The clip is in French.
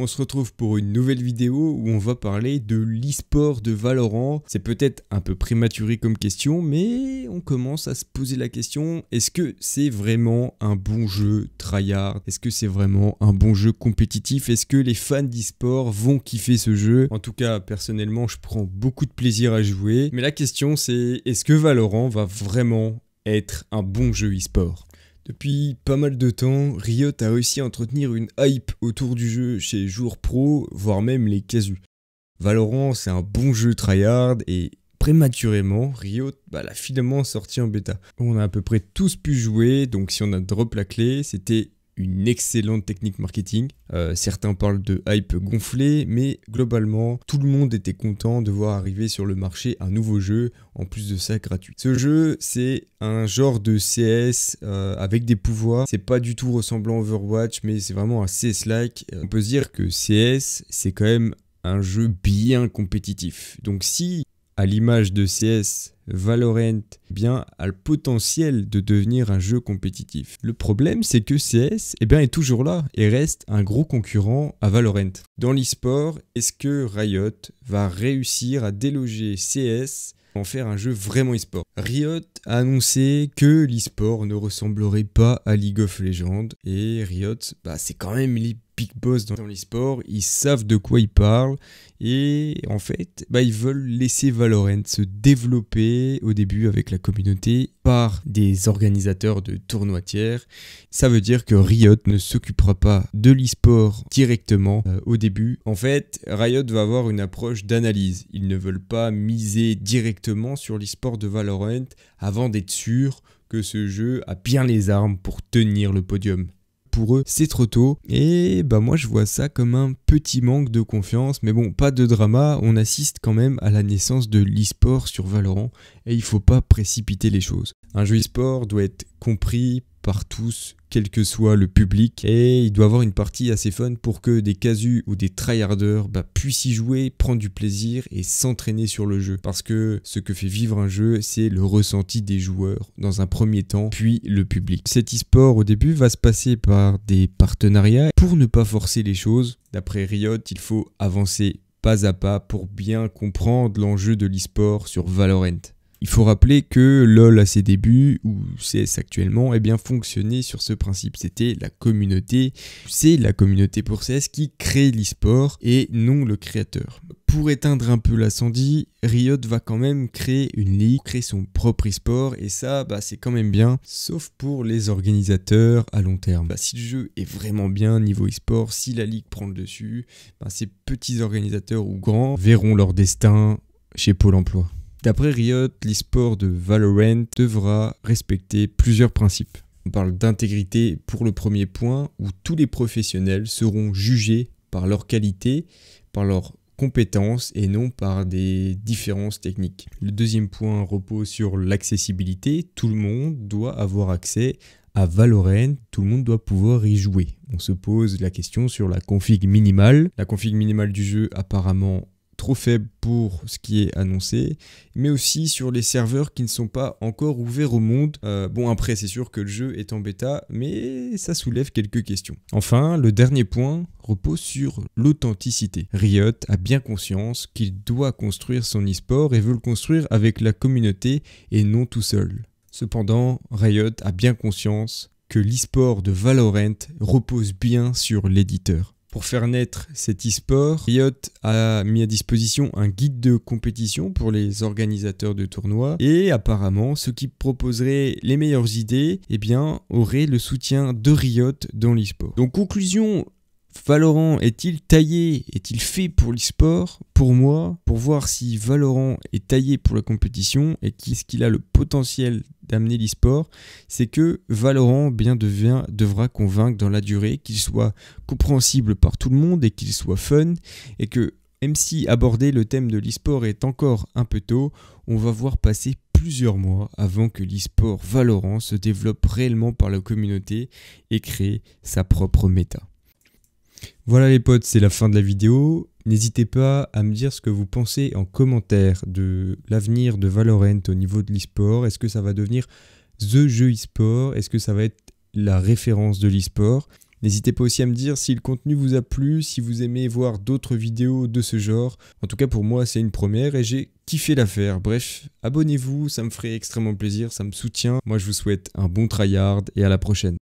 On se retrouve pour une nouvelle vidéo où on va parler de l'e-sport de Valorant. C'est peut-être un peu prématuré comme question, mais on commence à se poser la question est-ce que c'est vraiment un bon jeu tryhard Est-ce que c'est vraiment un bon jeu compétitif Est-ce que les fans d'e-sport vont kiffer ce jeu En tout cas, personnellement, je prends beaucoup de plaisir à jouer. Mais la question, c'est est-ce que Valorant va vraiment être un bon jeu e-sport depuis pas mal de temps, Riot a réussi à entretenir une hype autour du jeu chez joueurs pro, voire même les casus. Valorant, c'est un bon jeu tryhard et prématurément, Riot bah, l'a finalement sorti en bêta. On a à peu près tous pu jouer, donc si on a drop la clé, c'était une excellente technique marketing. Euh, certains parlent de hype gonflé, mais globalement, tout le monde était content de voir arriver sur le marché un nouveau jeu, en plus de ça gratuit. Ce jeu, c'est un genre de CS euh, avec des pouvoirs. C'est pas du tout ressemblant Overwatch, mais c'est vraiment un CS-like. Euh, on peut se dire que CS, c'est quand même un jeu bien compétitif. Donc si à l'image de CS, Valorant, eh bien, a le potentiel de devenir un jeu compétitif. Le problème, c'est que CS eh bien, est toujours là et reste un gros concurrent à Valorant. Dans l'e-sport, est-ce que Riot va réussir à déloger CS en faire un jeu vraiment esport sport Riot a annoncé que l'e-sport ne ressemblerait pas à League of Legends et Riot, bah, c'est quand même big boss dans les sports, ils savent de quoi ils parlent et en fait, bah, ils veulent laisser Valorant se développer au début avec la communauté par des organisateurs de tournois tiers. Ça veut dire que Riot ne s'occupera pas de l'esport directement euh, au début. En fait, Riot va avoir une approche d'analyse. Ils ne veulent pas miser directement sur le de Valorant avant d'être sûr que ce jeu a bien les armes pour tenir le podium eux c'est trop tôt. Et bah moi je vois ça comme un petit manque de confiance, mais bon, pas de drama, on assiste quand même à la naissance de l'e-sport sur Valorant et il faut pas précipiter les choses. Un jeu e-sport doit être compris, tous, quel que soit le public. Et il doit avoir une partie assez fun pour que des casus ou des tryharders bah, puissent y jouer, prendre du plaisir et s'entraîner sur le jeu. Parce que ce que fait vivre un jeu, c'est le ressenti des joueurs dans un premier temps, puis le public. Cet e-sport au début va se passer par des partenariats pour ne pas forcer les choses. D'après Riot, il faut avancer pas à pas pour bien comprendre l'enjeu de l'e-sport sur Valorant. Il faut rappeler que LoL à ses débuts, ou CS actuellement, eh bien fonctionnait sur ce principe. C'était la communauté, c'est la communauté pour CS qui crée le et non le créateur. Pour éteindre un peu l'incendie, Riot va quand même créer une ligue, créer son propre e-sport, et ça, bah, c'est quand même bien, sauf pour les organisateurs à long terme. Bah, si le jeu est vraiment bien niveau e si la ligue prend le dessus, bah, ces petits organisateurs ou grands verront leur destin chez Pôle emploi. D'après Riot, l'esport de Valorant devra respecter plusieurs principes. On parle d'intégrité pour le premier point, où tous les professionnels seront jugés par leur qualité, par leurs compétences et non par des différences techniques. Le deuxième point repose sur l'accessibilité. Tout le monde doit avoir accès à Valorant, tout le monde doit pouvoir y jouer. On se pose la question sur la config minimale. La config minimale du jeu apparemment trop faible pour ce qui est annoncé, mais aussi sur les serveurs qui ne sont pas encore ouverts au monde. Euh, bon, après, c'est sûr que le jeu est en bêta, mais ça soulève quelques questions. Enfin, le dernier point repose sur l'authenticité. Riot a bien conscience qu'il doit construire son e-sport et veut le construire avec la communauté et non tout seul. Cependant, Riot a bien conscience que l'e-sport de Valorant repose bien sur l'éditeur. Pour faire naître cet e-sport, Riot a mis à disposition un guide de compétition pour les organisateurs de tournois et apparemment ceux qui proposeraient les meilleures idées eh bien, auraient le soutien de Riot dans l'e-sport. Donc conclusion, Valorant est-il taillé, est-il fait pour l'e-sport Pour moi, pour voir si Valorant est taillé pour la compétition et qu'est-ce qu'il a le potentiel d'amener l'e-sport, c'est que Valorant bien devra convaincre dans la durée, qu'il soit compréhensible par tout le monde et qu'il soit fun, et que même si aborder le thème de l'e-sport est encore un peu tôt, on va voir passer plusieurs mois avant que l'e-sport Valorant se développe réellement par la communauté et crée sa propre méta. Voilà les potes, c'est la fin de la vidéo. N'hésitez pas à me dire ce que vous pensez en commentaire de l'avenir de Valorant au niveau de l'e-sport. Est-ce que ça va devenir the jeu e-sport Est-ce que ça va être la référence de l'e-sport N'hésitez pas aussi à me dire si le contenu vous a plu, si vous aimez voir d'autres vidéos de ce genre. En tout cas pour moi c'est une première et j'ai kiffé l'affaire. Bref, abonnez-vous, ça me ferait extrêmement plaisir, ça me soutient. Moi je vous souhaite un bon tryhard et à la prochaine.